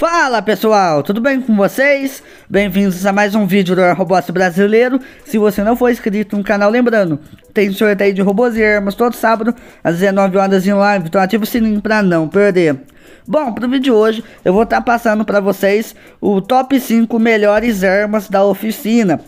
Fala pessoal, tudo bem com vocês? Bem-vindos a mais um vídeo do Robots Brasileiro. Se você não for inscrito no canal, lembrando, tem sorteio de robôs e armas todo sábado às 19 horas em live, então ativa o sininho para não perder. Bom, pro vídeo de hoje eu vou estar tá passando para vocês o top 5 melhores armas da oficina.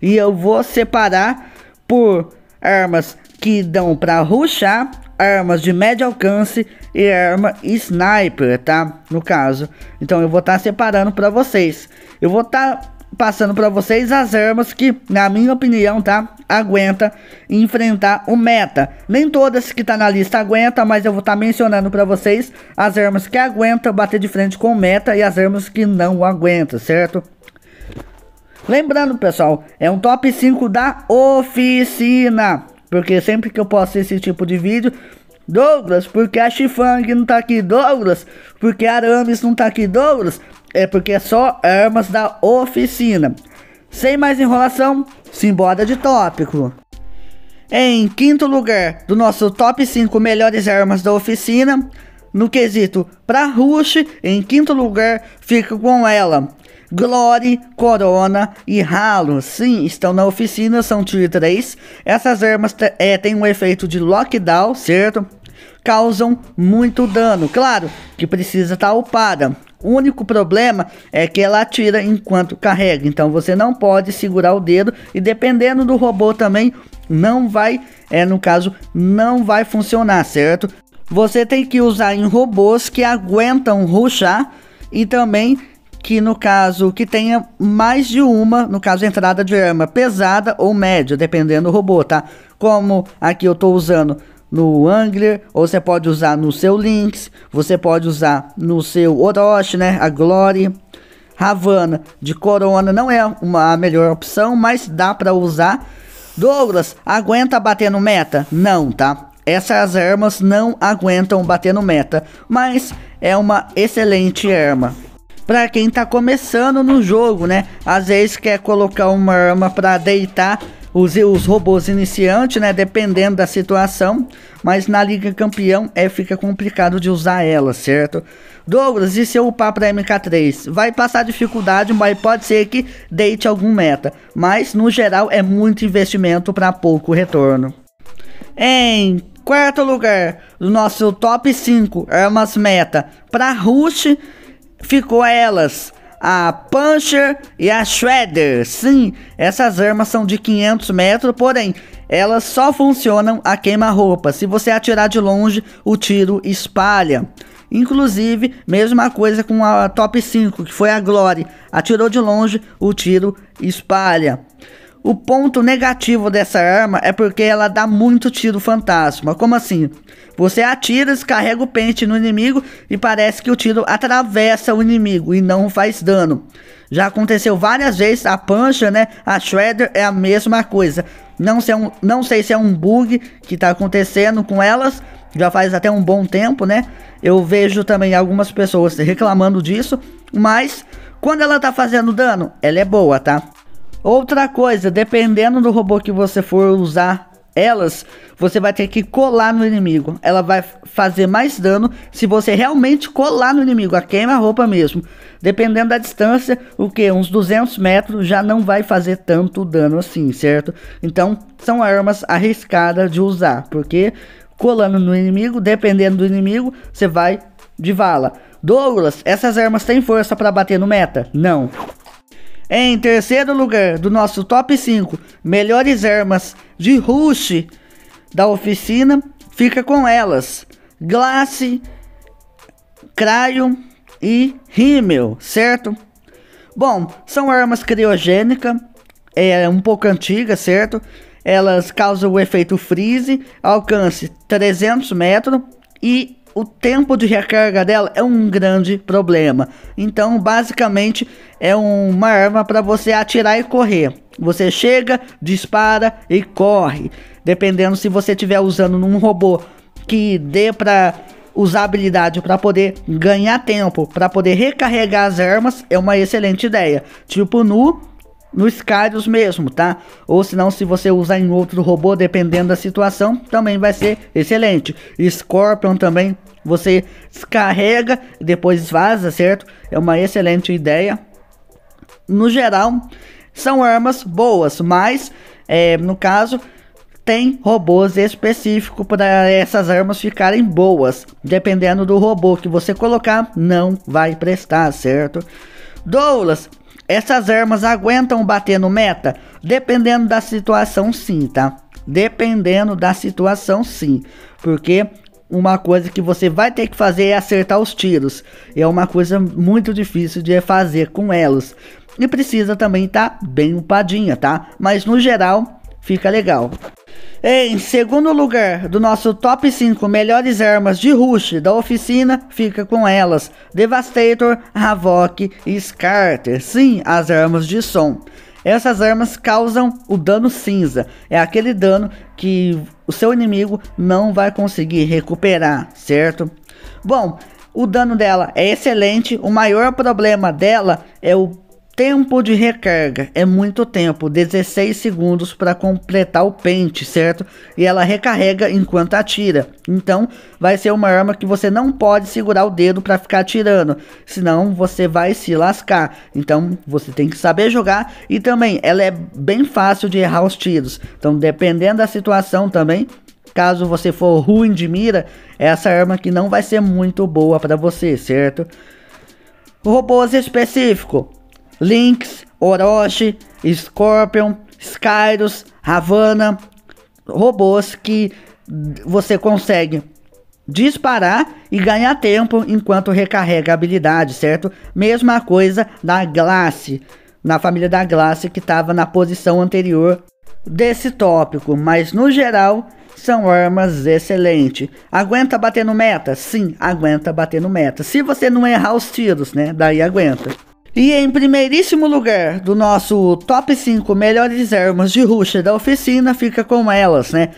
E eu vou separar por armas que dão para ruxar armas de médio alcance e arma sniper, tá? No caso. Então eu vou estar tá separando para vocês. Eu vou estar tá passando para vocês as armas que, na minha opinião, tá? Aguenta enfrentar o meta. Nem todas que tá na lista aguenta, mas eu vou estar tá mencionando para vocês as armas que aguenta bater de frente com o meta e as armas que não aguenta, certo? Lembrando, pessoal, é um top 5 da oficina. Porque sempre que eu posto esse tipo de vídeo, Douglas, porque a Chifang não tá aqui, Douglas, porque Arames não tá aqui, Douglas, é porque é só armas da oficina. Sem mais enrolação, simbora de tópico. Em quinto lugar do nosso top 5 melhores armas da oficina, no quesito para Rush, em quinto lugar fica com ela, Glory, Corona e Halo. Sim, estão na oficina, são Tier 3. Essas armas é, têm um efeito de lockdown, certo? Causam muito dano. Claro que precisa estar tá upada. O único problema é que ela atira enquanto carrega. Então você não pode segurar o dedo. E dependendo do robô também, não vai, é, no caso, não vai funcionar, certo? Você tem que usar em robôs que aguentam ruxar e também que no caso que tenha mais de uma, no caso entrada de arma pesada ou média, dependendo do robô, tá? Como aqui eu estou usando no Angler, ou você pode usar no seu Lynx, você pode usar no seu Orochi, né, a Glory. Havana de Corona não é uma a melhor opção, mas dá para usar. Douglas, aguenta bater no meta? Não, tá? Essas armas não aguentam bater no meta, mas é uma excelente arma para quem tá começando no jogo, né? Às vezes quer colocar uma arma para deitar os, os robôs iniciantes, né? Dependendo da situação. Mas na Liga Campeão é fica complicado de usar ela, certo? Douglas, e se eu upar pra MK3? Vai passar dificuldade, mas pode ser que deite algum meta. Mas no geral é muito investimento para pouco retorno. Em quarto lugar, do nosso top 5 armas meta para Rush ficou a elas a Puncher e a Shredder. Sim, essas armas são de 500 metros, porém elas só funcionam a queima-roupa. Se você atirar de longe, o tiro espalha. Inclusive, mesma coisa com a top 5, que foi a Glory. Atirou de longe, o tiro espalha. O ponto negativo dessa arma é porque ela dá muito tiro fantasma. Como assim? Você atira, descarrega o pente no inimigo e parece que o tiro atravessa o inimigo e não faz dano. Já aconteceu várias vezes, a pancha, né? A Shredder é a mesma coisa. Não sei, um, não sei se é um bug que tá acontecendo com elas, já faz até um bom tempo, né? Eu vejo também algumas pessoas reclamando disso, mas quando ela tá fazendo dano, ela é boa, tá? Outra coisa, dependendo do robô que você for usar elas, você vai ter que colar no inimigo. Ela vai fazer mais dano se você realmente colar no inimigo, a queima-roupa mesmo. Dependendo da distância, o que? Uns 200 metros já não vai fazer tanto dano assim, certo? Então, são armas arriscadas de usar, porque colando no inimigo, dependendo do inimigo, você vai de vala. Douglas, essas armas têm força para bater no meta? Não. Em terceiro lugar do nosso top 5 melhores armas de rush da oficina, fica com elas: Glace, Cryo e Rimmel, certo? Bom, são armas criogênicas, é um pouco antiga, certo? Elas causam o efeito freeze, alcance 300 metros e o tempo de recarga dela é um grande problema. Então, basicamente, é uma arma para você atirar e correr. Você chega, dispara e corre. Dependendo se você estiver usando num robô que dê para usar habilidade para poder ganhar tempo, para poder recarregar as armas, é uma excelente ideia. Tipo nu, nos Skyros mesmo, tá? Ou se não, se você usar em outro robô, dependendo da situação, também vai ser excelente. Scorpion também, você descarrega e depois vaza, certo? É uma excelente ideia. No geral, são armas boas, mas é, no caso tem robôs específicos para essas armas ficarem boas. Dependendo do robô que você colocar, não vai prestar, certo? Douglas, essas armas aguentam bater no meta? Dependendo da situação, sim, tá? Dependendo da situação, sim. Porque uma coisa que você vai ter que fazer é acertar os tiros. É uma coisa muito difícil de fazer com elas. E precisa também estar tá bem upadinha, tá? Mas no geral, fica legal. Em segundo lugar, do nosso top 5 melhores armas de rush da oficina, fica com elas: Devastator, Havok e Scarter. Sim, as armas de som. Essas armas causam o dano cinza. É aquele dano que o seu inimigo não vai conseguir recuperar, certo? Bom, o dano dela é excelente. O maior problema dela é o Tempo de recarga é muito tempo, 16 segundos para completar o pente, certo? E ela recarrega enquanto atira. Então, vai ser uma arma que você não pode segurar o dedo para ficar atirando, senão você vai se lascar. Então, você tem que saber jogar e também ela é bem fácil de errar os tiros. Então, dependendo da situação também, caso você for ruim de mira, é essa arma que não vai ser muito boa para você, certo? O robô específico. Lynx, Orochi, Scorpion, Skyros, Havana, robôs que você consegue disparar e ganhar tempo enquanto recarrega a habilidade, certo? Mesma coisa da Glace, na família da Glace que estava na posição anterior desse tópico, mas no geral são armas excelentes. Aguenta bater no meta? Sim, aguenta bater no meta. Se você não errar os tiros, né? Daí aguenta. E em primeiríssimo lugar do nosso top 5 melhores armas de ruxa da oficina fica com elas, né?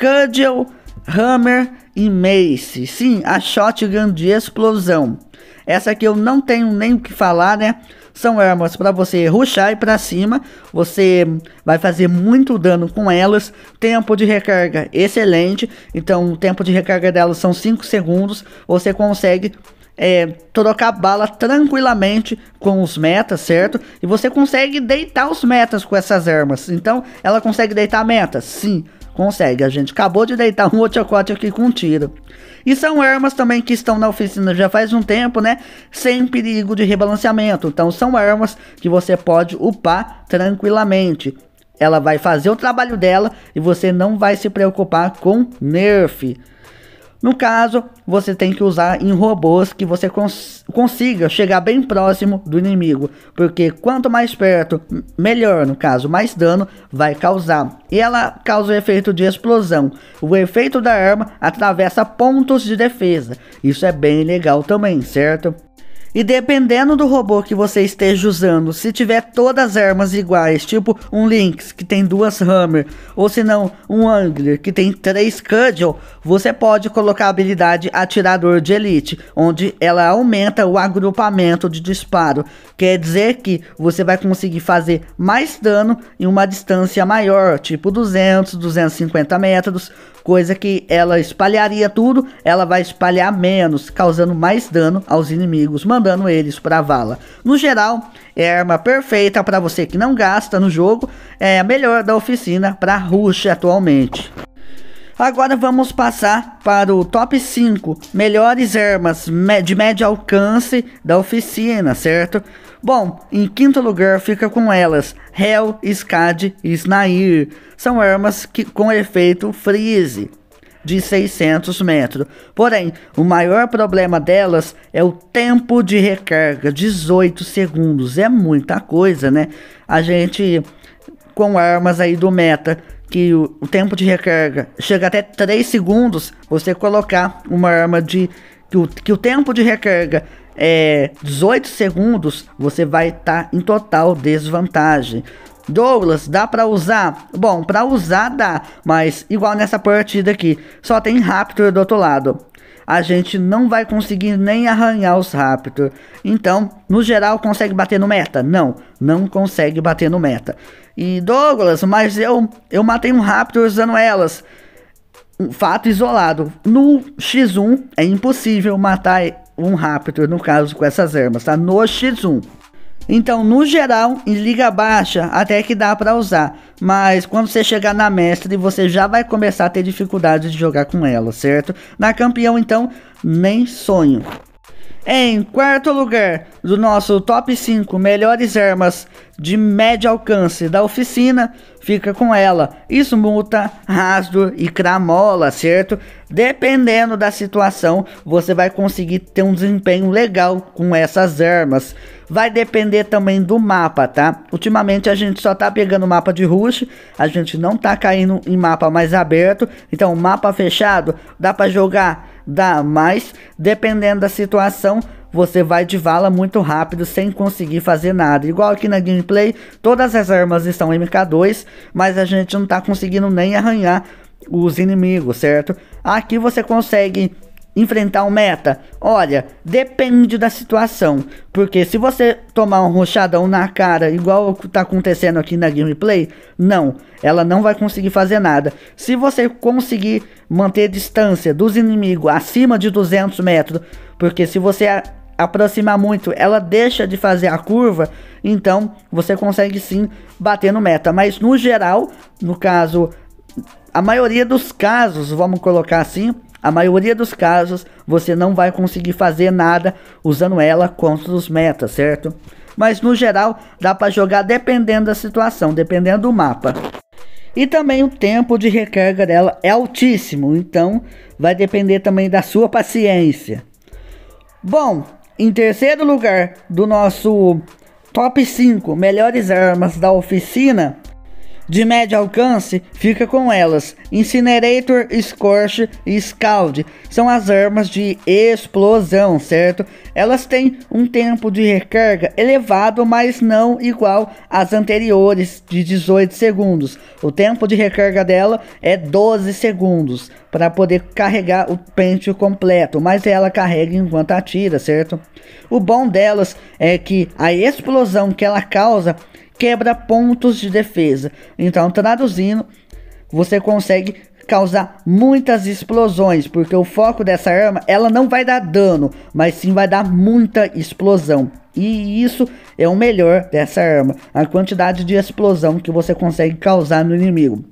Cudgel, Hammer e Mace. Sim, a shotgun de explosão. Essa aqui eu não tenho nem o que falar, né? São armas para você ruxar e para cima. Você vai fazer muito dano com elas. Tempo de recarga excelente. Então, o tempo de recarga delas são 5 segundos. Você consegue é, trocar bala tranquilamente com os metas, certo? E você consegue deitar os metas com essas armas. Então, ela consegue deitar metas? Sim, consegue. A gente acabou de deitar um otiocote aqui com um tiro. E são armas também que estão na oficina já faz um tempo, né? Sem perigo de rebalanceamento. Então, são armas que você pode upar tranquilamente. Ela vai fazer o trabalho dela e você não vai se preocupar com nerf. No caso, você tem que usar em robôs que você cons consiga chegar bem próximo do inimigo, porque quanto mais perto, melhor, no caso, mais dano vai causar. E ela causa o efeito de explosão. O efeito da arma atravessa pontos de defesa. Isso é bem legal também, certo? E dependendo do robô que você esteja usando, se tiver todas as armas iguais, tipo um Lynx que tem duas Hammer, ou se não um Angler que tem três Cudgel, você pode colocar a habilidade Atirador de Elite, onde ela aumenta o agrupamento de disparo. Quer dizer que você vai conseguir fazer mais dano em uma distância maior, tipo 200, 250 metros, coisa que ela espalharia tudo, ela vai espalhar menos, causando mais dano aos inimigos, mandando eles para vala. No geral, é arma perfeita para você que não gasta no jogo, é a melhor da oficina para rush atualmente. Agora vamos passar para o top 5 melhores armas de médio alcance da oficina, certo? Bom, em quinto lugar fica com elas, Hell, Skad e Snair. São armas que com efeito freeze de 600 metros. Porém, o maior problema delas é o tempo de recarga, 18 segundos. É muita coisa, né? A gente com armas aí do meta que o, o tempo de recarga chega até 3 segundos, você colocar uma arma de que o, que o tempo de recarga é, 18 segundos, você vai estar tá em total desvantagem. Douglas, dá para usar? Bom, para usar dá, mas igual nessa partida aqui, só tem Raptor do outro lado. A gente não vai conseguir nem arranhar os Raptor. Então, no geral, consegue bater no meta? Não, não consegue bater no meta. E Douglas, mas eu, eu matei um Raptor usando elas. Um fato isolado. No X1 é impossível matar um raptor, no caso, com essas armas, tá? No X1. Então, no geral, em liga baixa, até que dá para usar. Mas quando você chegar na mestre, você já vai começar a ter dificuldade de jogar com ela, certo? Na campeão, então, nem sonho. Em quarto lugar do nosso top 5 melhores armas de médio alcance da oficina, fica com ela multa rasgo e Cramola, certo? Dependendo da situação, você vai conseguir ter um desempenho legal com essas armas. Vai depender também do mapa, tá? Ultimamente a gente só tá pegando mapa de rush, a gente não tá caindo em mapa mais aberto, então mapa fechado dá para jogar dá, mais, dependendo da situação, você vai de vala muito rápido sem conseguir fazer nada. Igual aqui na gameplay, todas as armas estão MK2, mas a gente não tá conseguindo nem arranhar os inimigos, certo? Aqui você consegue enfrentar um meta? Olha, depende da situação. Porque se você tomar um rochadão na cara, igual o que tá acontecendo aqui na gameplay, não, ela não vai conseguir fazer nada. Se você conseguir manter distância dos inimigos acima de 200 metros, porque se você aproximar muito, ela deixa de fazer a curva, então você consegue sim bater no meta. Mas no geral, no caso, a maioria dos casos, vamos colocar assim, a maioria dos casos você não vai conseguir fazer nada usando ela contra os metas, certo? Mas no geral dá para jogar dependendo da situação, dependendo do mapa. E também o tempo de recarga dela é altíssimo, então vai depender também da sua paciência. Bom, em terceiro lugar do nosso top 5 melhores armas da oficina, de médio alcance, fica com elas. Incinerator, Scorch e Scald são as armas de explosão, certo? Elas têm um tempo de recarga elevado, mas não igual às anteriores de 18 segundos. O tempo de recarga dela é 12 segundos para poder carregar o pente completo, mas ela carrega enquanto atira, certo? O bom delas é que a explosão que ela causa quebra pontos de defesa. Então, traduzindo, você consegue causar muitas explosões, porque o foco dessa arma, ela não vai dar dano, mas sim vai dar muita explosão. E isso é o melhor dessa arma, a quantidade de explosão que você consegue causar no inimigo.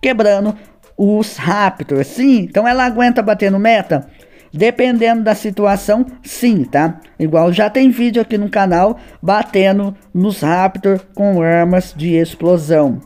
Quebrando os Raptors, sim, então ela aguenta bater no meta? Dependendo da situação, sim, tá? Igual já tem vídeo aqui no canal batendo nos Raptor com armas de explosão.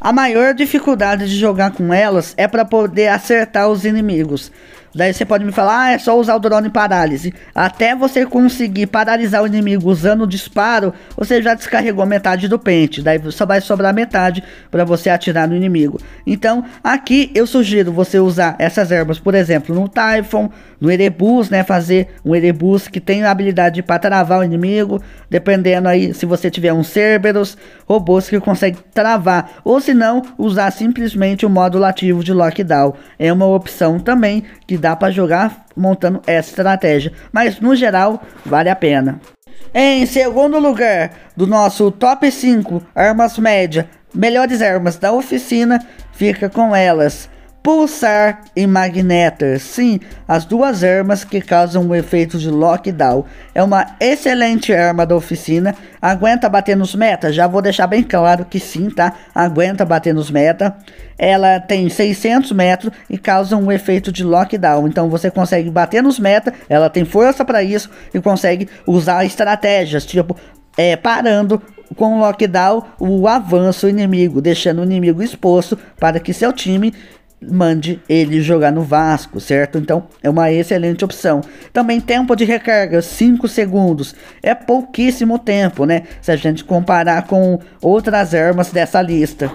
A maior dificuldade de jogar com elas é para poder acertar os inimigos. Daí você pode me falar, ah, é só usar o drone parálise. Até você conseguir paralisar o inimigo usando o disparo, você já descarregou metade do pente. Daí só vai sobrar metade para você atirar no inimigo. Então, aqui eu sugiro você usar essas ervas, por exemplo, no Typhon, no Erebus, né? Fazer um Erebus que tem a habilidade de travar o inimigo, dependendo aí se você tiver um Cerberus, robôs que consegue travar, ou se não, usar simplesmente o módulo ativo de Lockdown. É uma opção também que dá para jogar montando essa estratégia, mas no geral vale a pena. Em segundo lugar do nosso top 5 armas média, melhores armas da oficina, fica com elas. Pulsar e Magneter. sim, as duas armas que causam o efeito de lockdown. É uma excelente arma da oficina, aguenta bater nos metas, já vou deixar bem claro que sim, tá? Aguenta bater nos metas. Ela tem 600 metros e causa um efeito de lockdown, então você consegue bater nos metas, ela tem força para isso e consegue usar estratégias, tipo... É, parando com o lockdown o avanço inimigo, deixando o inimigo exposto para que seu time mande ele jogar no Vasco, certo? Então é uma excelente opção. Também tempo de recarga, 5 segundos. É pouquíssimo tempo, né? Se a gente comparar com outras armas dessa lista.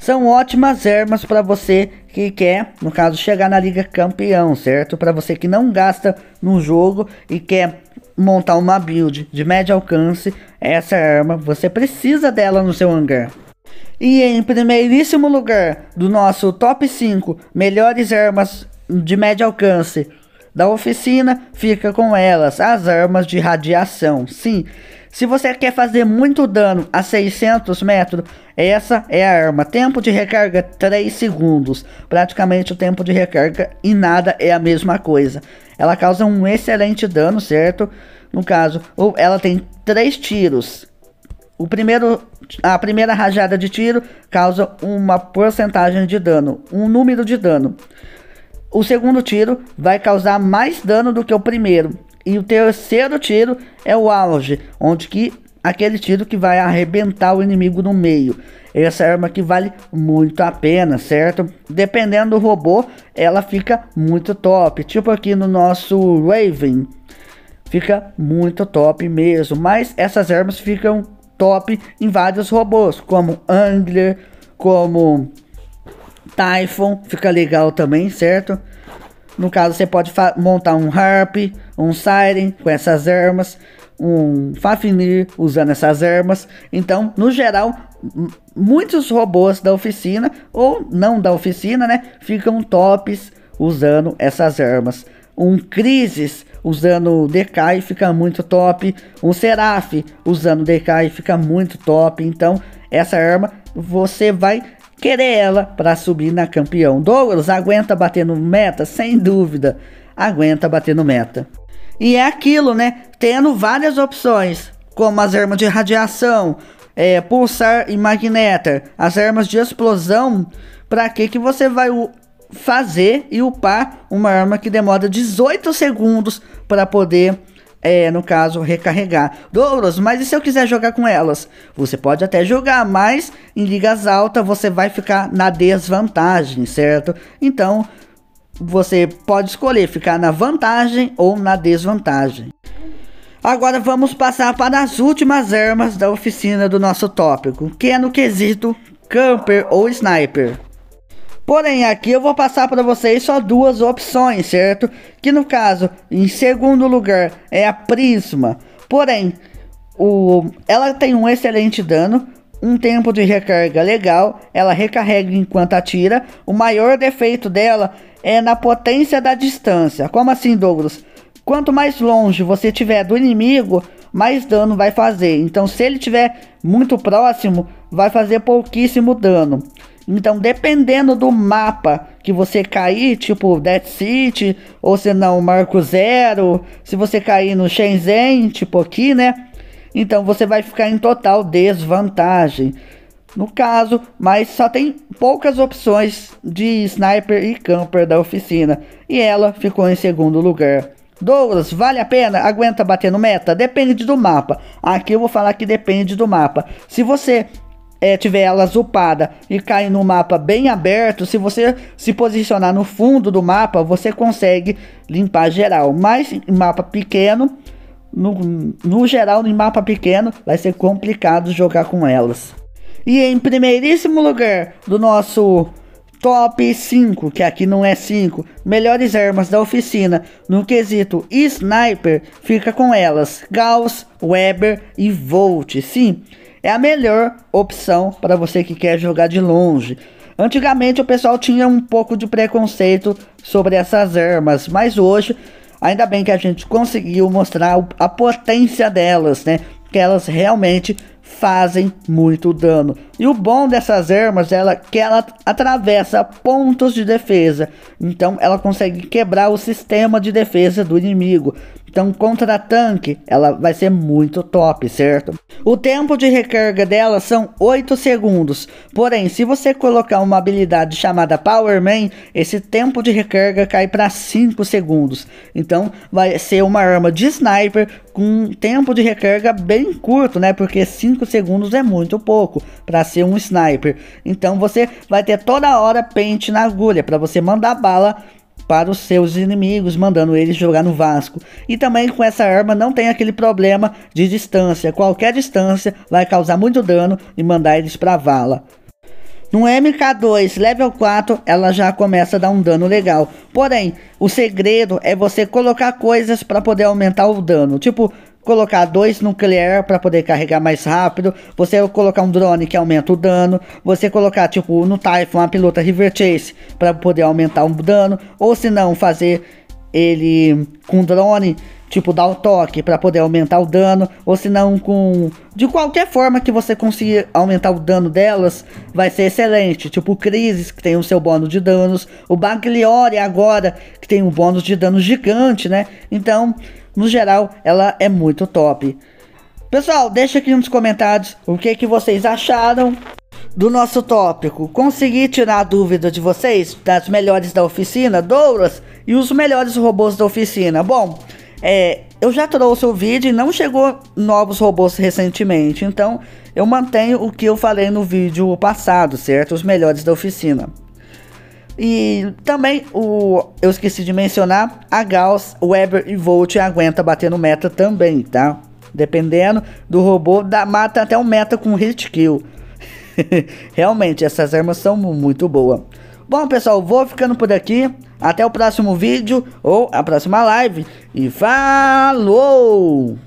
São ótimas armas para você que quer, no caso, chegar na liga campeão, certo? Para você que não gasta no jogo e quer montar uma build de médio alcance, essa arma você precisa dela no seu hangar. E em primeiríssimo lugar do nosso top 5 melhores armas de médio alcance da oficina, fica com elas as armas de radiação. Sim, se você quer fazer muito dano a 600 metros, essa é a arma. Tempo de recarga 3 segundos. Praticamente o tempo de recarga e nada é a mesma coisa. Ela causa um excelente dano, certo? No caso, ela tem 3 tiros o primeiro, a primeira rajada de tiro causa uma porcentagem de dano, um número de dano. O segundo tiro vai causar mais dano do que o primeiro. E o terceiro tiro é o auge, onde que aquele tiro que vai arrebentar o inimigo no meio. Essa arma que vale muito a pena, certo? Dependendo do robô, ela fica muito top. Tipo aqui no nosso Raven, fica muito top mesmo. Mas essas armas ficam top em vários robôs, como Angler, como Typhon, fica legal também, certo? No caso, você pode montar um Harp, um Siren com essas armas, um Fafnir usando essas armas. Então, no geral, muitos robôs da oficina, ou não da oficina, né? Ficam tops usando essas armas um Crisis usando Decay fica muito top, um Seraph usando Decay fica muito top. Então, essa arma você vai querer ela para subir na campeão. Douglas aguenta bater no meta, sem dúvida, aguenta bater no meta. E é aquilo, né? Tendo várias opções, como as armas de radiação, é, pulsar e magneta, as armas de explosão, para que que você vai fazer e upar uma arma que demora 18 segundos para poder, é, no caso, recarregar. Douros, mas e se eu quiser jogar com elas? Você pode até jogar, mas em ligas altas você vai ficar na desvantagem, certo? Então você pode escolher ficar na vantagem ou na desvantagem. Agora vamos passar para as últimas armas da oficina do nosso tópico, que é no quesito camper ou sniper. Porém, aqui eu vou passar para vocês só duas opções, certo? Que no caso, em segundo lugar, é a Prisma. Porém, o, ela tem um excelente dano, um tempo de recarga legal, ela recarrega enquanto atira. O maior defeito dela é na potência da distância. Como assim, Douglas? Quanto mais longe você tiver do inimigo, mais dano vai fazer. Então, se ele tiver muito próximo, vai fazer pouquíssimo dano. Então, dependendo do mapa que você cair, tipo Dead City, ou se não, Marco Zero, se você cair no Shenzhen, tipo aqui, né? Então você vai ficar em total desvantagem. No caso, mas só tem poucas opções de sniper e camper da oficina. E ela ficou em segundo lugar. Douglas, vale a pena? Aguenta bater no meta? Depende do mapa. Aqui eu vou falar que depende do mapa. Se você é, tiver ela upada e cair no mapa bem aberto, se você se posicionar no fundo do mapa, você consegue limpar geral. Mas em mapa pequeno, no, no geral, em mapa pequeno, vai ser complicado jogar com elas. E em primeiríssimo lugar do nosso top 5, que aqui não é 5, melhores armas da oficina no quesito sniper, fica com elas: Gauss, Weber e Volt. Sim, é a melhor opção para você que quer jogar de longe. Antigamente o pessoal tinha um pouco de preconceito sobre essas armas, mas hoje ainda bem que a gente conseguiu mostrar a potência delas, né? Que elas realmente fazem muito dano. E o bom dessas armas é que ela atravessa pontos de defesa, então ela consegue quebrar o sistema de defesa do inimigo. Então, contra-tanque, ela vai ser muito top, certo? O tempo de recarga dela são 8 segundos. Porém, se você colocar uma habilidade chamada Power Man, esse tempo de recarga cai para 5 segundos. Então, vai ser uma arma de sniper com um tempo de recarga bem curto, né? Porque 5 segundos é muito pouco para ser um sniper. Então, você vai ter toda hora pente na agulha para você mandar bala para os seus inimigos, mandando eles jogar no Vasco. E também com essa arma não tem aquele problema de distância, qualquer distância vai causar muito dano e mandar eles para vala. No MK2 level 4 ela já começa a dar um dano legal. Porém, o segredo é você colocar coisas para poder aumentar o dano. Tipo, colocar dois nuclear para poder carregar mais rápido, você colocar um drone que aumenta o dano, você colocar tipo no Typhon uma pilota River Chase para poder aumentar o dano, ou se não fazer ele com drone, tipo dar o toque para poder aumentar o dano, ou se não com de qualquer forma que você conseguir aumentar o dano delas, vai ser excelente. Tipo Crisis que tem o seu bônus de danos, o Bagliore agora que tem um bônus de dano gigante, né? Então, no geral, ela é muito top. Pessoal, deixa aqui nos comentários o que, que vocês acharam do nosso tópico. Consegui tirar a dúvida de vocês das melhores da oficina, Douras, e os melhores robôs da oficina. Bom, é, eu já trouxe o vídeo e não chegou novos robôs recentemente, então eu mantenho o que eu falei no vídeo passado, certo? Os melhores da oficina. E também o eu esqueci de mencionar, a Gauss, Weber e Volt aguenta bater no meta também, tá? Dependendo do robô, dá, mata até um meta com hit kill. Realmente, essas armas são muito boas. Bom, pessoal, vou ficando por aqui. Até o próximo vídeo ou a próxima live. E falou!